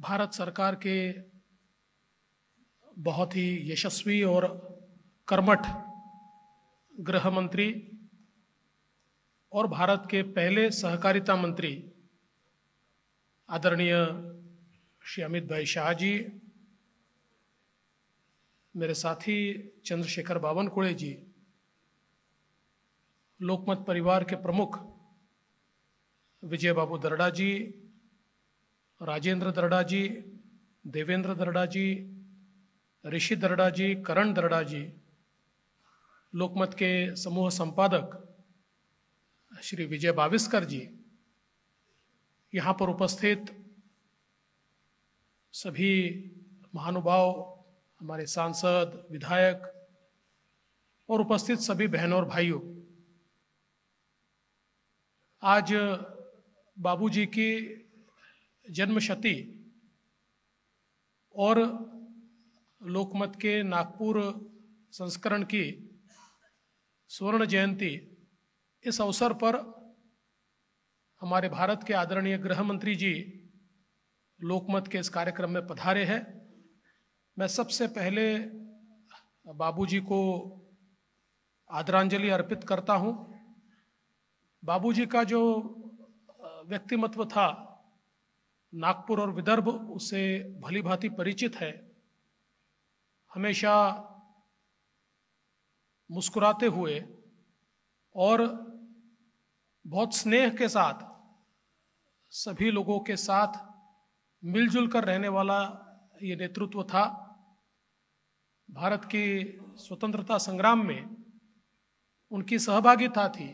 भारत सरकार के बहुत ही यशस्वी और कर्मठ गृह मंत्री और भारत के पहले सहकारिता मंत्री आदरणीय श्री अमित भाई शाह जी मेरे साथी चंद्रशेखर बावनकुड़े जी लोकमत परिवार के प्रमुख विजय बाबू दरडा जी राजेंद्र दरडा जी देवेंद्र दरडा जी ऋषि दरडा जी करण दरडा जी लोकमत के समूह संपादक श्री विजय बाविस्कर जी यहाँ पर उपस्थित सभी महानुभाव हमारे सांसद विधायक और उपस्थित सभी बहनों और भाइयों आज बाबूजी की जन्मशती और लोकमत के नागपुर संस्करण की स्वर्ण जयंती इस अवसर पर हमारे भारत के आदरणीय गृह मंत्री जी लोकमत के इस कार्यक्रम में पधारे हैं मैं सबसे पहले बाबूजी को आदरांजलि अर्पित करता हूं बाबूजी का जो व्यक्तिमत्व था नागपुर और विदर्भ उससे भली भांति परिचित है हमेशा मुस्कुराते हुए और बहुत स्नेह के साथ सभी लोगों के साथ मिलजुल कर रहने वाला ये नेतृत्व था भारत की स्वतंत्रता संग्राम में उनकी सहभागिता थी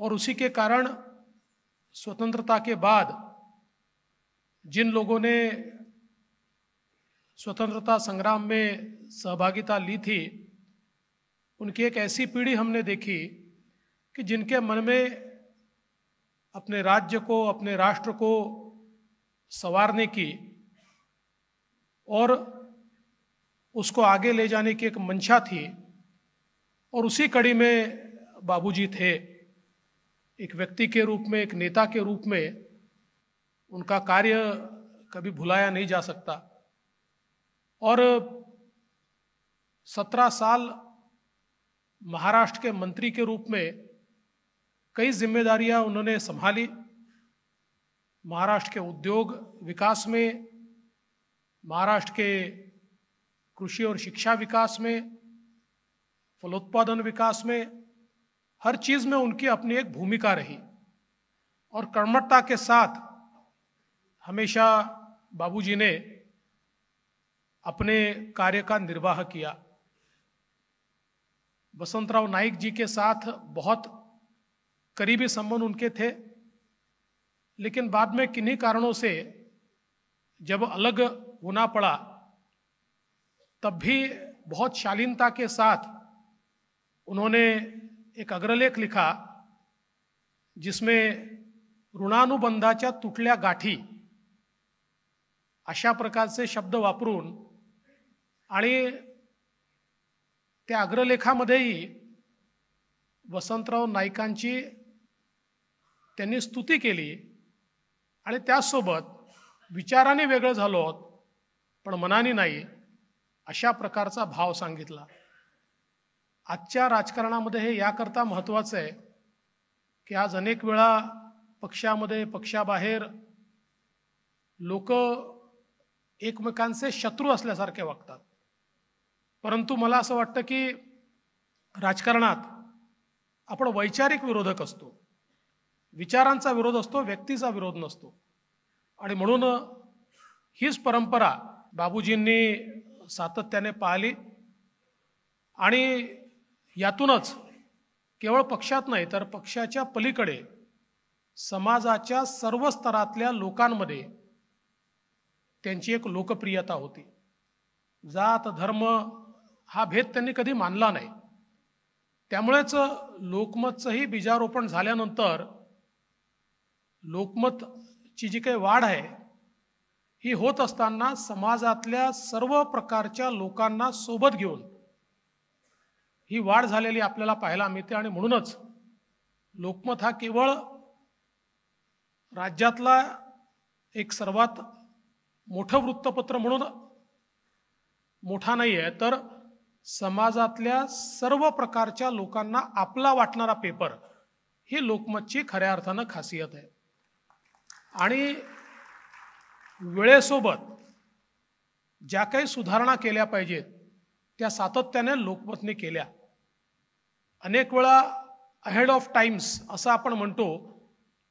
और उसी के कारण स्वतंत्रता के बाद जिन लोगों ने स्वतंत्रता संग्राम में सहभागिता ली थी उनकी एक ऐसी पीढ़ी हमने देखी कि जिनके मन में अपने राज्य को अपने राष्ट्र को संवारने की और उसको आगे ले जाने की एक मंशा थी और उसी कड़ी में बाबूजी थे एक व्यक्ति के रूप में एक नेता के रूप में उनका कार्य कभी भुलाया नहीं जा सकता और सत्रह साल महाराष्ट्र के मंत्री के रूप में कई जिम्मेदारियां उन्होंने संभाली महाराष्ट्र के उद्योग विकास में महाराष्ट्र के कृषि और शिक्षा विकास में फलोत्पादन विकास में हर चीज़ में उनकी अपनी एक भूमिका रही और कर्मठता के साथ हमेशा बाबूजी ने अपने कार्य का निर्वाह किया बसंतराव नाइक जी के साथ बहुत करीबी संबंध उनके थे लेकिन बाद में किन्हीं कारणों से जब अलग होना पड़ा तब भी बहुत शालीनता के साथ उन्होंने एक अग्रलेख लिखा जिसमें ऋणानुबंधाचा तुटल्या गाठी अशा प्रकारचे शब्द वापरून आणि त्या अग्रलेखामध्येही वसंतराव नाईकांची त्यांनी स्तुती केली आणि त्यासोबत विचाराने वेगळं झालो आहोत पण मनाने नाही अशा प्रकारचा भाव सांगितला आजच्या राजकारणामध्ये हे याकरता महत्त्वाचं आहे की आज अनेक वेळा पक्षामध्ये पक्षाबाहेर लोक एकमेकांचे शत्रू असल्यासारखे वागतात परंतु मला असं वाटतं की राजकारणात आपण वैचारिक विरोधक असतो विचारांचा विरोध असतो व्यक्तीचा विरोध नसतो आणि म्हणून हीच परंपरा बाबूजींनी सातत्याने पाहिली आणि यातूनच केवळ पक्षात नाही तर पक्षाच्या पलीकडे समाजाच्या सर्व स्तरातल्या लोकांमध्ये त्यांची एक लोकप्रियता होती जात धर्म हा भेद त्यांनी कधी मानला नाही त्यामुळेच लोकमतचंही बीजारोपण झाल्यानंतर लोकमतची जी काही वाढ आहे ही होत असताना समाजातल्या सर्व प्रकारच्या लोकांना सोबत घेऊन ही वाढ झालेली आपल्याला पाहायला मिळते आणि म्हणूनच लोकमत हा केवळ राज्यातला एक सर्वात मोठं वृत्तपत्र म्हणून मोठा नाही आहे तर समाजातल्या सर्व प्रकारच्या लोकांना आपला वाटणारा पेपर ही लोकमतची खऱ्या अर्थानं खासियत आहे आणि वेळेसोबत ज्या काही सुधारणा केल्या पाहिजेत त्या सातत्याने लोकमतने केल्या अनेक वेळा अहेड ऑफ टाइम्स असं आपण म्हणतो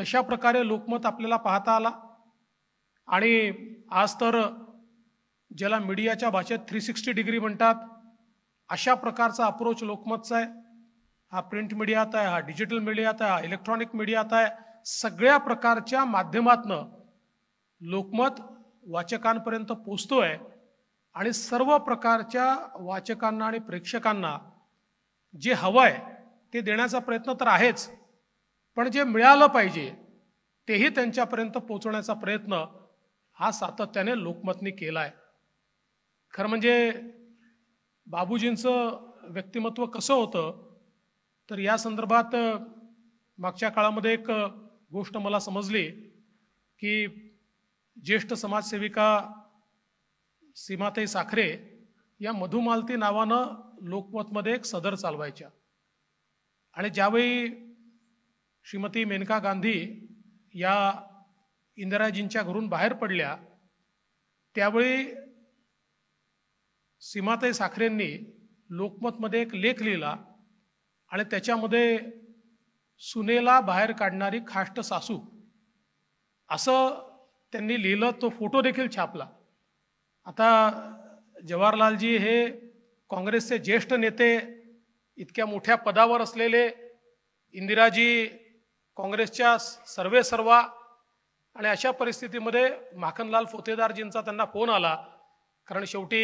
तशा प्रकारे लोकमत आपल्याला पाहता आला आणि आज तर ज्याला मीडियाच्या भाषेत थ्री सिक्स्टी डिग्री म्हणतात अशा प्रकारचा अप्रोच लोकमतचा आहे हा प्रिंट मीडियात आहे हा डिजिटल मीडियात आहे हा इलेक्ट्रॉनिक मीडियात आहे सगळ्या प्रकारच्या माध्यमातनं लोकमत वाचकांपर्यंत पोचतो आहे आणि सर्व प्रकारच्या वाचकांना आणि प्रेक्षकांना जे हवं आहे ते देण्याचा प्रयत्न तर आहेच पण जे मिळालं पाहिजे तेही त्यांच्यापर्यंत पोचवण्याचा प्रयत्न हा सातत्याने लोकमतनी केला आहे खरं म्हणजे बाबूजींचं व्यक्तिमत्व कसं होतं तर या संदर्भात मागच्या काळामध्ये एक गोष्ट मला समजली की ज्येष्ठ समाजसेविका सीमाताई साखरे या मधुमालती नावानं लोकमतमध्ये एक सदर चालवायच्या आणि ज्यावेळी श्रीमती मेनका गांधी या इंदिराजींच्या घरून बाहेर पडल्या त्यावेळी सीमाताई साखरेंनी लोकमतमध्ये एक लेख लिहिला आणि त्याच्यामध्ये सुनेला बाहेर काढणारी खाष्ट सासू असं त्यांनी लिहिलं तो फोटो देखील छापला आता जवाहरलालजी हे काँग्रेसचे ज्येष्ठ नेते इतक्या मोठ्या पदावर असलेले इंदिराजी काँग्रेसच्या सर्वे सर्वा आणि अशा परिस्थितीमध्ये माखनलाल फोतेदारजींचा त्यांना फोन आला कारण शेवटी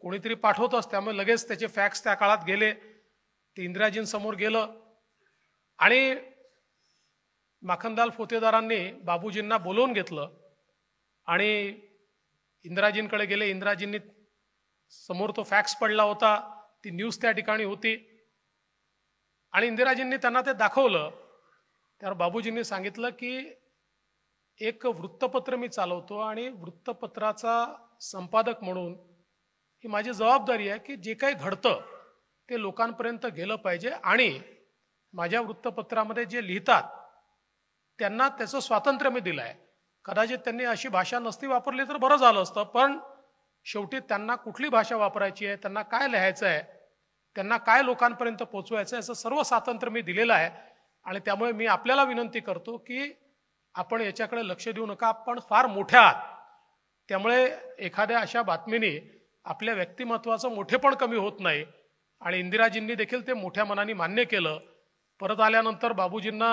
कोणीतरी पाठवतंच त्यामुळे लगेच त्याचे फॅक्स त्या काळात गेले ते इंदिराजींसमोर गेलं आणि माखनलाल फोतेदारांनी बाबूजींना बोलवून घेतलं आणि इंदिराजींकडे गेले इंदिराजींनी समोर तो फॅक्स पडला होता ती न्यूज त्या ठिकाणी होती आणि इंदिराजींनी त्यांना ते दाखवलं त्यावर बाबूजींनी सांगितलं की एक वृत्तपत्र मी चालवतो आणि वृत्तपत्राचा संपादक म्हणून ही माझी जबाबदारी आहे की जे काही घडतं ते लोकांपर्यंत गेलं पाहिजे आणि माझ्या वृत्तपत्रामध्ये जे लिहितात त्यांना त्याचं स्वातंत्र्य मी दिलं आहे कदाचित त्यांनी अशी भाषा नसती वापरली तर बरं झालं असतं पण शेवटी त्यांना कुठली भाषा वापरायची आहे त्यांना काय लिहायचं आहे त्यांना काय लोकांपर्यंत पोचवायचं आहे असं सर्व स्वातंत्र्य मी दिलेलं आहे आणि त्यामुळे मी आपल्याला विनंती करतो की आपण याच्याकडे लक्ष देऊ नका आपण फार मोठ्या आहात त्यामुळे एखाद्या अशा बातमीने आपल्या व्यक्तिमत्वाचं मोठेपण कमी होत नाही आणि इंदिराजींनी देखील ते मोठ्या मनाने मान्य केलं परत आल्यानंतर बाबूजींना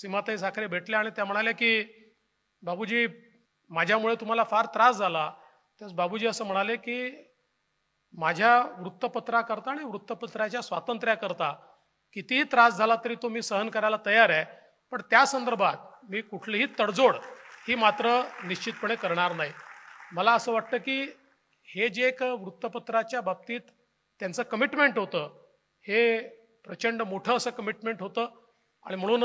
सीमाताई साखरे भेटले आणि त्या म्हणाल्या की बाबूजी माझ्यामुळे तुम्हाला फार त्रास झाला त्यास बाबूजी असं म्हणाले की माझ्या वृत्तपत्राकरता आणि वृत्तपत्राच्या स्वातंत्र्याकरता कितीही त्रास झाला तरी तो मी सहन करायला तयार आहे पण त्या संदर्भात मी कुठलीही तडजोड ही मात्र निश्चितपणे करणार नाही मला असं वाटतं की हे जे एक वृत्तपत्राच्या बाबतीत त्यांचं कमिटमेंट होतं हे प्रचंड मोठं असं कमिटमेंट होतं आणि म्हणून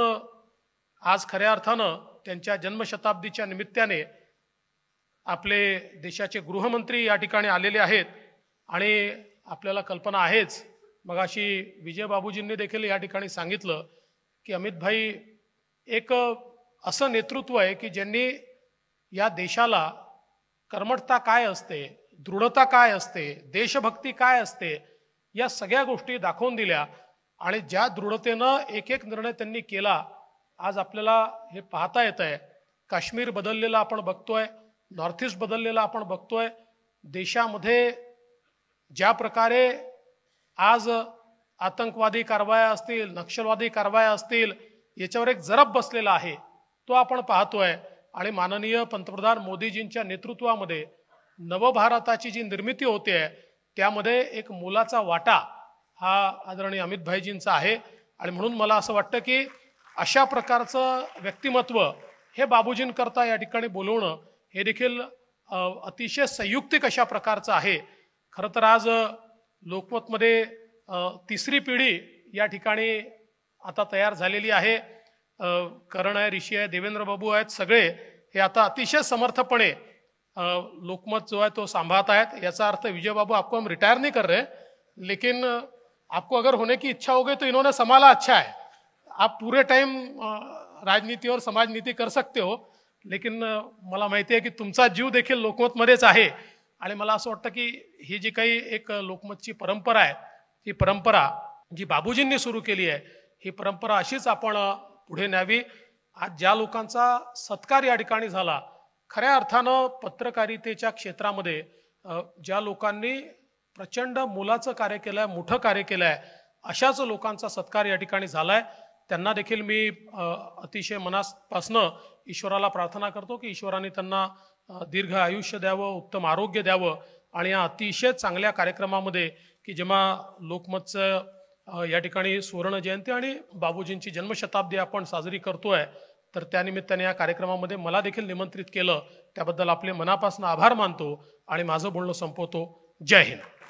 आज खऱ्या अर्थानं त्यांच्या जन्मशताब्दीच्या निमित्ताने आपले देशाचे गृहमंत्री या ठिकाणी आलेले आहेत आणि आपल्याला कल्पना आहेच मग अशी विजय बाबूजींनी देखील या ठिकाणी सांगितलं की अमित भाई एक असं नेतृत्व आहे की ज्यांनी या देशाला कर्मठता काय असते दृढता काय असते देशभक्ती काय असते या सगळ्या गोष्टी दाखवून दिल्या आणि ज्या दृढतेनं एक एक निर्णय त्यांनी केला आज आपल्याला हे पाहता येत आहे काश्मीर बदललेला आपण बघतोय नॉर्थ ईस्ट बदललेला आपण बघतोय देशामध्ये ज्या प्रकारे आज आतंकवादी कारवाया असतील नक्षलवादी कारवाया असतील याच्यावर एक जरब बसलेला आहे तो आपण पाहतोय आणि माननीय पंतप्रधान मोदीजींच्या नेतृत्वामध्ये नवभारताची जी निर्मिती होते आहे त्यामध्ये एक मोलाचा वाटा हा आदरणीय अमित भाईजींचा आहे आणि म्हणून मला असं वाटतं की अशा प्रकारचं व्यक्तिमत्व हे बाबूजींकरता या ठिकाणी बोलवणं हे देखील अतिशय संयुक्तिक अशा प्रकारचं आहे खरं तर आज लोकमतमध्ये तिसरी पिढी या ठिकाणी आता तयार झालेली आहे करण आहे ऋषी आहे देवेंद्र बाबू आहेत सगळे हे आता अतिशय समर्थपणे लोकमत जो आहे तो सांभाळत आहेत याचा अर्थ विजय बाबू आपको हम रिटायर नाही कर रहे लेकिन आपको अगर होने की इच्छा हो गई तो इन्होंने संभाला अच्छा है आप पूरे टाइम राजनीति और समाज नीति कर सकते हो लेकिन मला माहिती आहे की तुमचा जीव देखील लोकमतमध्येच आहे आणि मला असं वाटतं की ही जी काही एक लोकमतची परंपरा आहे ही परंपरा जी बाबूजींनी सुरू केली आहे ही परंपरा अशीच आपण पुढे न्यावी आज ज्या लोकांचा सत्कार या ठिकाणी झाला खऱ्या अर्थानं पत्रकारितेच्या क्षेत्रामध्ये ज्या लोकांनी प्रचंड मोलाचं कार्य केलं आहे मोठं कार्य केलं आहे अशाच लोकांचा सत्कार या ठिकाणी झाला आहे त्यांना देखील मी अतिशय मनापासनं ईश्वराला प्रार्थना करतो की ईश्वराने त्यांना दीर्घ आयुष्य द्यावं उत्तम आरोग्य द्यावं आणि या अतिशय चांगल्या कार्यक्रमामध्ये की जेव्हा लोकमतचं या ठिकाणी सुवर्ण जयंती आणि बाबूजींची जन्मशताब्दी आपण साजरी करतोय तर त्यानिमित्ताने या कार्यक्रमामध्ये मला देखील निमंत्रित केलं त्याबद्दल आपले मनापासून आभार मानतो आणि माझं बोलणं संपवतो जय हिंद